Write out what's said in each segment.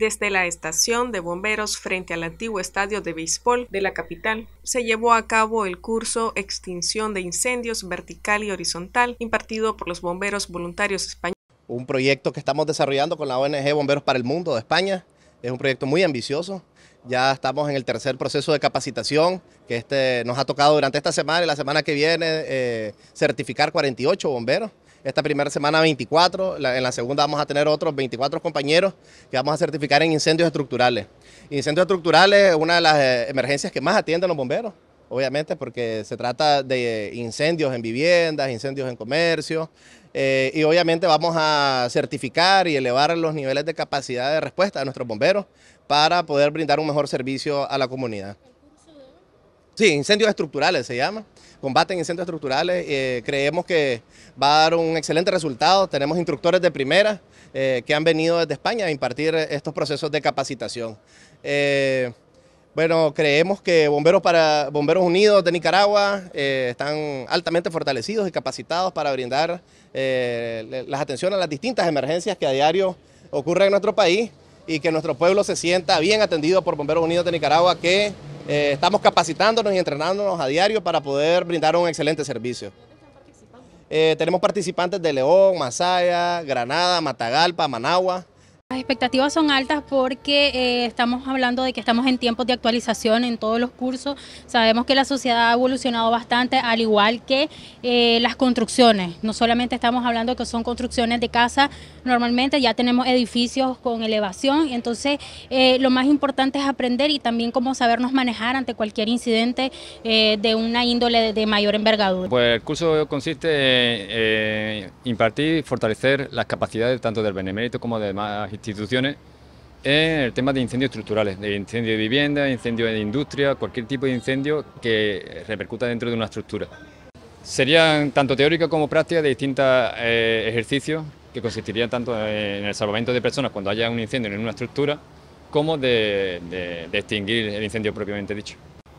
Desde la estación de bomberos frente al antiguo estadio de béisbol de la capital, se llevó a cabo el curso Extinción de Incendios Vertical y Horizontal impartido por los bomberos voluntarios españoles. Un proyecto que estamos desarrollando con la ONG Bomberos para el Mundo de España. Es un proyecto muy ambicioso. Ya estamos en el tercer proceso de capacitación que este, nos ha tocado durante esta semana y la semana que viene eh, certificar 48 bomberos. Esta primera semana 24, en la segunda vamos a tener otros 24 compañeros que vamos a certificar en incendios estructurales. Incendios estructurales es una de las eh, emergencias que más atienden los bomberos obviamente, porque se trata de incendios en viviendas, incendios en comercio, eh, y obviamente vamos a certificar y elevar los niveles de capacidad de respuesta de nuestros bomberos para poder brindar un mejor servicio a la comunidad. Sí, incendios estructurales se llama combaten en centros estructurales. Eh, creemos que va a dar un excelente resultado. Tenemos instructores de primera eh, que han venido desde España a impartir estos procesos de capacitación. Eh, bueno, creemos que Bomberos, para, Bomberos Unidos de Nicaragua están altamente fortalecidos y capacitados para brindar eh, las atenciones a las distintas emergencias que a diario ocurren en nuestro país y que nuestro pueblo se sienta bien atendido por Bomberos Unidos de Nicaragua que eh, estamos capacitándonos y entrenándonos a diario para poder brindar un excelente servicio. Eh, tenemos participantes de León, Masaya, Granada, Matagalpa, Managua expectativas son altas porque eh, estamos hablando de que estamos en tiempos de actualización en todos los cursos. Sabemos que la sociedad ha evolucionado bastante, al igual que eh, las construcciones. No solamente estamos hablando que son construcciones de casa, normalmente ya tenemos edificios con elevación. Entonces, eh, lo más importante es aprender y también cómo sabernos manejar ante cualquier incidente de una índole de mayor envergadura. Pues el curso consiste en impartir y fortalecer las capacidades tanto del Benemérito como de demás instituciones en el tema de incendios estructurales, de incendio de vivienda, incendio de industria, cualquier tipo de incendio que repercuta dentro de una estructura. Serían tanto teórica como práctica de distintos eh, ejercicios que consistirían tanto en el salvamento de personas cuando haya un incendio en una estructura como de extinguir el incendio propiamente dicho.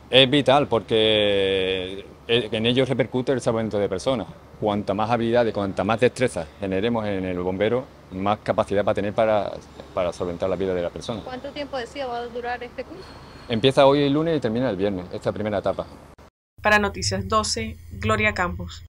Es vital porque eh, en ello repercute el salvamento de personas. Cuanta más habilidades, cuanta más destreza generemos en el bombero, más capacidad va a tener para, solventar la vida de las personas. ¿Cuánto tiempo decía va a durar este curso? Empieza hoy el lunes y termina el viernes, esta primera etapa. Para Noticias 12, Gloria Campos.